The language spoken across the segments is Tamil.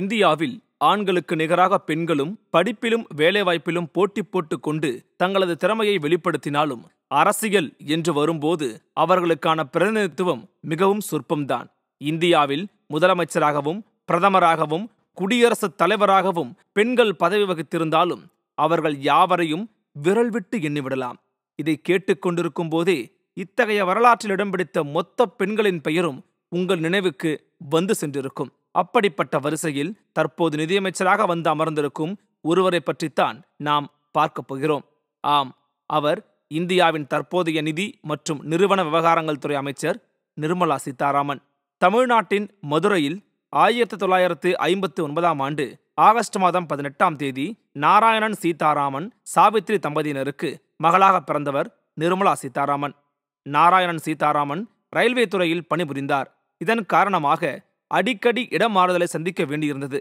இந்தியாவில் ஆண்களுக்கு நிகராக பெண்களும் படிப்பிலும் வேலைவாய்ப்பிலும் போட்டி போட்டுக் கொண்டு தங்களது திறமையை வெளிப்படுத்தினாலும் அரசியல் என்று வரும்போது அவர்களுக்கான பிரதிநிதித்துவம் மிகவும் சொற்பம்தான் இந்தியாவில் முதலமைச்சராகவும் பிரதமராகவும் குடியரசுத் தலைவராகவும் பெண்கள் பதவி வகித்திருந்தாலும் அவர்கள் யாவரையும் விரல் விட்டு எண்ணிவிடலாம் இதை கேட்டுக்கொண்டிருக்கும் போதே இத்தகைய வரலாற்றில் இடம்பிடித்த மொத்த பெண்களின் பெயரும் உங்கள் நினைவுக்கு வந்து சென்றிருக்கும் அப்படிப்பட்ட வரிசையில் தற்போது நிதியமைச்சராக வந்து அமர்ந்திருக்கும் ஒருவரை பற்றித்தான் நாம் பார்க்கப் போகிறோம் ஆம் அவர் இந்தியாவின் தற்போதைய நிதி மற்றும் நிறுவன விவகாரங்கள் துறை அமைச்சர் நிர்மலா சீதாராமன் தமிழ்நாட்டின் மதுரையில் ஆயிரத்தி தொள்ளாயிரத்து ஐம்பத்தி ஒன்பதாம் ஆண்டு ஆகஸ்ட் மாதம் பதினெட்டாம் தேதி நாராயணன் சீதாராமன் சாவித்ரி தம்பதியினருக்கு மகளாக பிறந்தவர் நிர்மலா சீதாராமன் நாராயணன் சீதாராமன் ரயில்வே துறையில் பணிபுரிந்தார் இதன் காரணமாக அடிக்கடி இடமாறுதலை சந்திக்க வேண்டியிருந்தது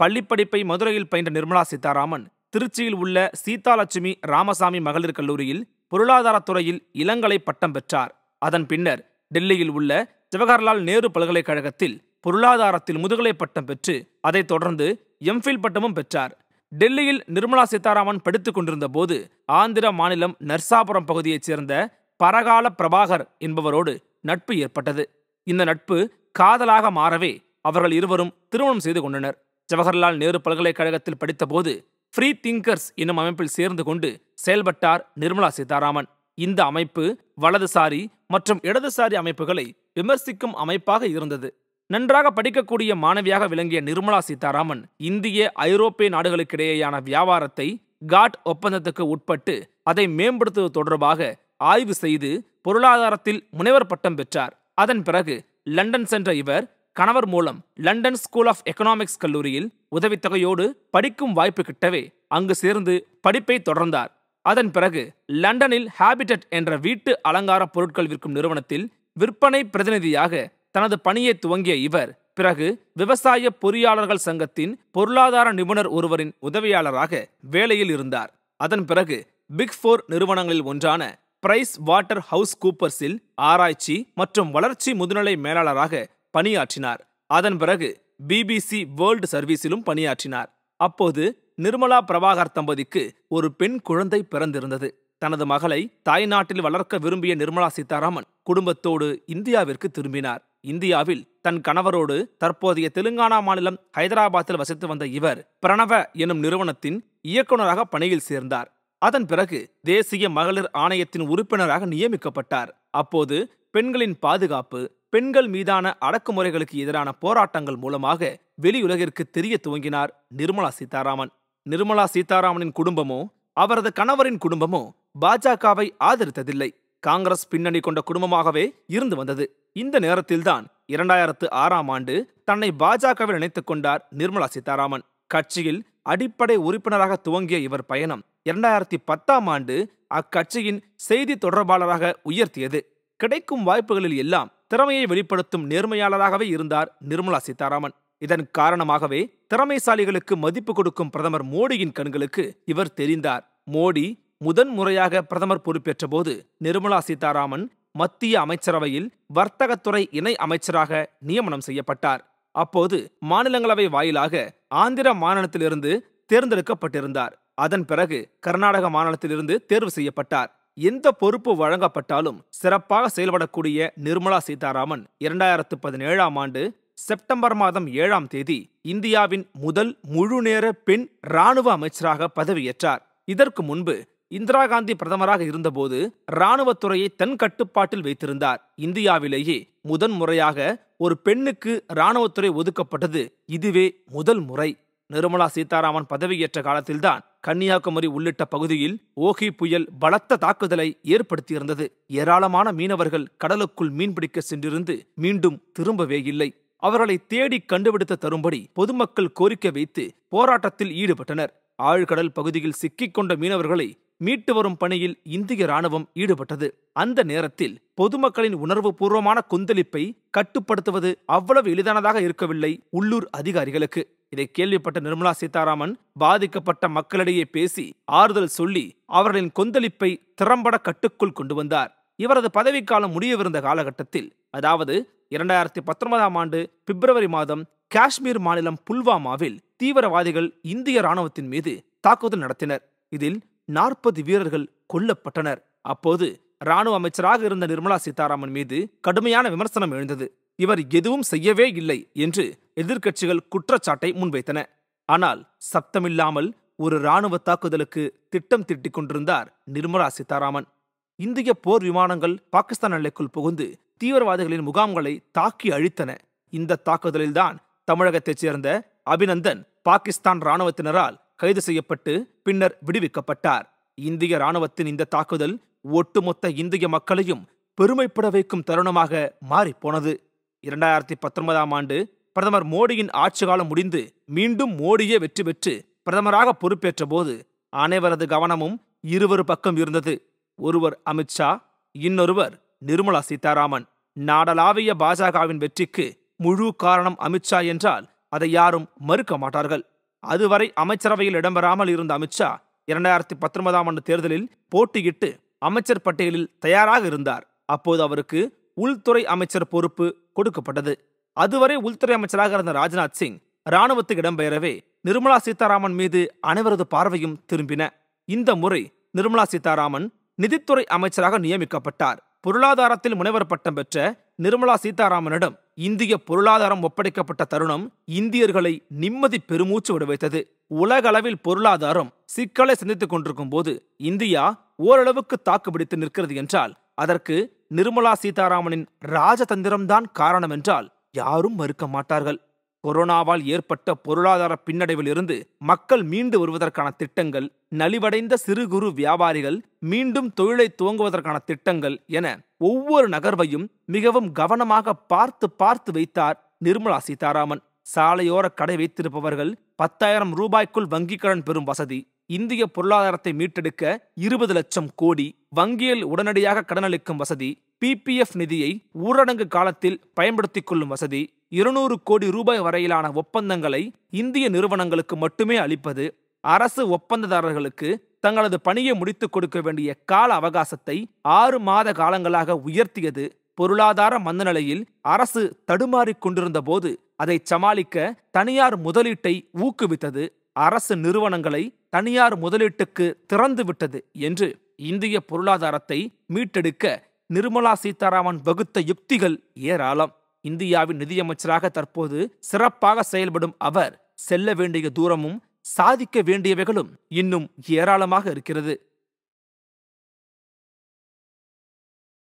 பள்ளிப்படிப்பை மதுரையில் பயின்ற நிர்மலா சீதாராமன் திருச்சியில் உள்ள சீதாலட்சுமி ராமசாமி மகளிர் கல்லூரியில் பொருளாதாரத்துறையில் இளங்கலை பட்டம் பெற்றார் அதன் பின்னர் டெல்லியில் உள்ள ஜவஹர்லால் நேரு பல்கலைக்கழகத்தில் பொருளாதாரத்தில் முதுகலை பட்டம் பெற்று அதைத் தொடர்ந்து எம்ஃபில் பட்டமும் பெற்றார் டெல்லியில் நிர்மலா சீதாராமன் படித்துக் கொண்டிருந்த போது ஆந்திர மாநிலம் நர்சாபுரம் பகுதியைச் சேர்ந்த பரகால பிரபாகர் என்பவரோடு நட்பு ஏற்பட்டது இந்த நட்பு காதலாக மாறவே அவர்கள் இருவரும் திருமணம் செய்து கொண்டனர் ஜவஹர்லால் நேரு பல்கலைக்கழகத்தில் படித்தபோது ஃப்ரீ திங்கர்ஸ் என்னும் அமைப்பில் சேர்ந்து கொண்டு செயல்பட்டார் நிர்மலா சீதாராமன் இந்த அமைப்பு வலதுசாரி மற்றும் இடதுசாரி அமைப்புகளை விமர்சிக்கும் அமைப்பாக இருந்தது நன்றாக படிக்கக்கூடிய மாணவியாக விளங்கிய நிர்மலா சீதாராமன் இந்திய ஐரோப்பிய நாடுகளுக்கிடையேயான வியாபாரத்தை காட் ஒப்பந்தத்துக்கு உட்பட்டு அதை மேம்படுத்துவது தொடர்பாக ஆய்வு செய்து பொருளாதாரத்தில் முனைவர் பட்டம் பெற்றார் அதன் பிறகு லண்டன் சென்ற இவர் கணவர் மூலம் லண்டன் ஸ்கூல் ஆஃப் எக்கனாமிக்ஸ் கல்லூரியில் உதவித்தொகையோடு படிக்கும் வாய்ப்பு கிட்டவே அங்கு சேர்ந்து படிப்பை தொடர்ந்தார் அதன் பிறகு லண்டனில் ஹேபிட்டட் என்ற வீட்டு அலங்கார பொருட்கள் விற்கும் நிறுவனத்தில் விற்பனை பிரதிநிதியாக தனது பணியை துவங்கிய இவர் பிறகு விவசாய பொறியாளர்கள் சங்கத்தின் பொருளாதார நிபுணர் ஒருவரின் உதவியாளராக வேலையில் இருந்தார் அதன் பிறகு பிக் ஃபோர் நிறுவனங்களில் ஒன்றான பிரைஸ் வாட்டர் ஹவுஸ் கூப்பர்ஸில் ஆராய்ச்சி மற்றும் வளர்ச்சி முதுநிலை மேலாளராக பணியாற்றினார் அதன் பிறகு பிபிசி வேர்ல்டு சர்வீஸிலும் பணியாற்றினார் அப்போது நிர்மலா பிரபாகர் தம்பதிக்கு ஒரு பெண் குழந்தை பிறந்திருந்தது தனது மகளை தாய்நாட்டில் வளர்க்க விரும்பிய நிர்மலா சீதாராமன் குடும்பத்தோடு இந்தியாவிற்கு திரும்பினார் இந்தியாவில் தன் கணவரோடு தற்போதைய தெலுங்கானா மாநிலம் ஹைதராபாத்தில் வசித்து வந்த இவர் பிரணவ எனும் நிறுவனத்தின் இயக்குநராக பணியில் சேர்ந்தார் அதன் பிறகு தேசிய மகளிர் ஆணையத்தின் உறுப்பினராக நியமிக்கப்பட்டார் அப்போது பெண்களின் பாதுகாப்பு பெண்கள் மீதான அடக்குமுறைகளுக்கு எதிரான போராட்டங்கள் மூலமாக வெளியுலகிற்கு தெரிய துவங்கினார் நிர்மலா சீதாராமன் நிர்மலா சீதாராமனின் குடும்பமோ அவரது கணவரின் குடும்பமோ பாஜகவை ஆதரித்ததில்லை காங்கிரஸ் பின்னணி கொண்ட குடும்பமாகவே இருந்து வந்தது இந்த நேரத்தில்தான் இரண்டாயிரத்து ஆறாம் ஆண்டு தன்னை பாஜகவில் இணைத்துக் கொண்டார் நிர்மலா சீதாராமன் கட்சியில் அடிப்படை உறுப்பினராக துவங்கிய இவர் பயணம் இரண்டாயிரத்தி பத்தாம் ஆண்டு அக்கட்சியின் செய்தி தொடர்பாளராக உயர்த்தியது கிடைக்கும் வாய்ப்புகளில் எல்லாம் திறமையை வெளிப்படுத்தும் நேர்மையாளராகவே இருந்தார் நிர்மலா சீதாராமன் இதன் காரணமாகவே திறமைசாலிகளுக்கு மதிப்பு கொடுக்கும் பிரதமர் மோடியின் கண்களுக்கு இவர் தெரிந்தார் மோடி முதன் முறையாக பிரதமர் பொறுப்பேற்ற போது நிர்மலா சீதாராமன் மத்திய அமைச்சரவையில் வர்த்தகத்துறை இணை அமைச்சராக நியமனம் செய்யப்பட்டார் அப்போது மாநிலங்களவை வாயிலாக ஆந்திர மாநிலத்திலிருந்து தேர்ந்தெடுக்கப்பட்டிருந்தார் அதன் பிறகு கர்நாடக மாநிலத்திலிருந்து தேர்வு செய்யப்பட்டார் எந்த பொறுப்பு வழங்கப்பட்டாலும் சிறப்பாக செயல்படக்கூடிய நிர்மலா சீதாராமன் இரண்டாயிரத்து பதினேழாம் ஆண்டு செப்டம்பர் மாதம் ஏழாம் தேதி இந்தியாவின் முதல் முழுநேர பெண் இராணுவ அமைச்சராக பதவியேற்றார் இதற்கு முன்பு இந்திரா காந்தி பிரதமராக இருந்தபோது இராணுவத்துறையை தன் கட்டுப்பாட்டில் வைத்திருந்தார் இந்தியாவிலேயே முதன் முறையாக ஒரு பெண்ணுக்கு இராணுவத்துறை ஒதுக்கப்பட்டது இதுவே முதல் முறை நிர்மலா சீதாராமன் பதவியேற்ற காலத்தில்தான் கன்னியாகுமரி உள்ளிட்ட பகுதியில் ஓகி புயல் பலத்த தாக்குதலை ஏற்படுத்தியிருந்தது ஏராளமான மீனவர்கள் கடலுக்குள் மீன்பிடிக்க சென்றிருந்து மீண்டும் திரும்பவே இல்லை அவர்களை தேடி கண்டுபிடித்த தரும்படி பொதுமக்கள் கோரிக்கை வைத்து போராட்டத்தில் ஈடுபட்டனர் ஆழ்கடல் பகுதியில் சிக்கிக்கொண்ட மீனவர்களை மீட்டு வரும் பணியில் இந்திய ராணுவம் ஈடுபட்டது அந்த நேரத்தில் பொதுமக்களின் உணர்வு பூர்வமான கொந்தளிப்பை கட்டுப்படுத்துவது அவ்வளவு எளிதானதாக இருக்கவில்லை உள்ளூர் அதிகாரிகளுக்கு இதை கேள்விப்பட்ட நிர்மலா சீதாராமன் பாதிக்கப்பட்ட மக்களிடையே பேசி ஆறுதல் சொல்லி அவர்களின் கொந்தளிப்பை திறம்பட கட்டுக்குள் கொண்டு வந்தார் இவரது பதவிக்காலம் முடியவிருந்த காலகட்டத்தில் அதாவது இரண்டாயிரத்தி பத்தொன்பதாம் ஆண்டு பிப்ரவரி மாதம் காஷ்மீர் மாநிலம் புல்வாமாவில் தீவிரவாதிகள் இந்திய ராணுவத்தின் மீது தாக்குதல் நடத்தினர் இதில் நாற்பது வீரர்கள் கொல்லப்பட்டனர் அப்போது ராணுவ அமைச்சராக இருந்த நிர்மலா சீதாராமன் மீது கடுமையான விமர்சனம் எழுந்தது இவர் எதுவும் செய்யவே இல்லை என்று எதிர்க்கட்சிகள் குற்றச்சாட்டை முன்வைத்தன ஆனால் சப்தமில்லாமல் ஒரு ராணுவ தாக்குதலுக்கு திட்டம் திட்டிக் கொண்டிருந்தார் நிர்மலா சீதாராமன் இந்திய போர் விமானங்கள் பாகிஸ்தான் எல்லைக்குள் புகுந்து தீவிரவாதிகளின் முகாம்களை தாக்கி அழித்தன இந்த தாக்குதலில்தான் தமிழகத்தைச் சேர்ந்த அபிநந்தன் பாகிஸ்தான் ராணுவத்தினரால் கைது செய்யப்பட்டு பின்னர் விடுவிக்கப்பட்டார் இந்திய ராணுவத்தின் இந்த தாக்குதல் ஒட்டுமொத்த இந்திய மக்களையும் பெருமைப்பட வைக்கும் தருணமாக மாறிப்போனது இரண்டாயிரத்தி பத்தொன்பதாம் ஆண்டு பிரதமர் மோடியின் ஆட்சி காலம் முடிந்து மீண்டும் மோடியே வெற்றி பெற்று பிரதமராக பொறுப்பேற்ற போது அனைவரது கவனமும் இருவரு பக்கம் இருந்தது ஒருவர் அமித்ஷா இன்னொருவர் நிர்மலா சீதாராமன் நாடளாவிய பாஜகவின் வெற்றிக்கு முழு காரணம் அமித்ஷா என்றால் அதை யாரும் மறுக்க மாட்டார்கள் அதுவரை அமைச்சரவையில் இடம்பெறாமல் இருந்த அமித்ஷா இரண்டாயிரத்தி பத்தொன்பதாம் ஆண்டு தேர்தலில் போட்டியிட்டு அமைச்சர் பட்டியலில் தயாராக இருந்தார் அப்போது அவருக்கு உள்துறை அமைச்சர் பொறுப்பு கொடுக்கப்பட்டது அதுவரை உள்துறை அமைச்சராக இருந்த ராஜ்நாத் சிங் இராணுவத்துக்கு இடம்பெயரவே நிர்மலா சீதாராமன் மீது அனைவரது பார்வையும் திரும்பின இந்த முறை நிர்மலா சீதாராமன் நிதித்துறை அமைச்சராக நியமிக்கப்பட்டார் பொருளாதாரத்தில் முனைவர் பட்டம் பெற்ற நிர்மலா சீதாராமனிடம் இந்திய பொருளாதாரம் ஒப்படைக்கப்பட்ட தருணம் இந்தியர்களை நிம்மதி பெருமூச்சு விட வைத்தது உலகளவில் பொருளாதாரம் சிக்கலை சந்தித்துக் கொண்டிருக்கும் போது இந்தியா ஓரளவுக்கு தாக்குப்பிடித்து நிற்கிறது என்றால் அதற்கு நிர்மலா சீதாராமனின் ராஜதந்திரம்தான் காரணம் என்றால் யாரும் மறுக்க மாட்டார்கள் கொரோனாவால் ஏற்பட்ட பொருளாதார பின்னடைவில் இருந்து மக்கள் மீண்டு வருவதற்கான திட்டங்கள் நலிவடைந்த சிறு குறு வியாபாரிகள் மீண்டும் தொழிலை துவங்குவதற்கான திட்டங்கள் என ஒவ்வொரு நகர்வையும் மிகவும் கவனமாக பார்த்து பார்த்து வைத்தார் நிர்மலா சீதாராமன் சாலையோர கடை வைத்திருப்பவர்கள் பத்தாயிரம் ரூபாய்க்குள் வங்கிக் கடன் பெறும் வசதி இந்திய பொருளாதாரத்தை மீட்டெடுக்க இருபது லட்சம் கோடி வங்கியில் உடனடியாக கடனளிக்கும் வசதி பிபிஎஃப் நிதியை ஊரடங்கு காலத்தில் பயன்படுத்திக் கொள்ளும் வசதி இருநூறு கோடி ரூபாய் வரையிலான ஒப்பந்தங்களை இந்திய நிறுவனங்களுக்கு மட்டுமே அளிப்பது அரசு ஒப்பந்ததாரர்களுக்கு தங்களது பணியை முடித்துக் கொடுக்க வேண்டிய கால அவகாசத்தை ஆறு மாத காலங்களாக உயர்த்தியது பொருளாதார மந்தநிலையில் அரசு தடுமாறிக் கொண்டிருந்த போது அதை சமாளிக்க தனியார் முதலீட்டை ஊக்குவித்தது அரசு நிறுவனங்களை தனியார் முதலீட்டுக்கு திறந்துவிட்டது என்று இந்திய பொருளாதாரத்தை மீட்டெடுக்க நிர்மலா சீதாராமன் வகுத்த யுக்திகள் ஏராளம் இந்தியாவின் நிதியமைச்சராக தற்போது சிறப்பாக செயல்படும் அவர் செல்ல வேண்டிய தூரமும் சாதிக்க வேண்டியவைகளும் இன்னும் ஏராளமாக இருக்கிறது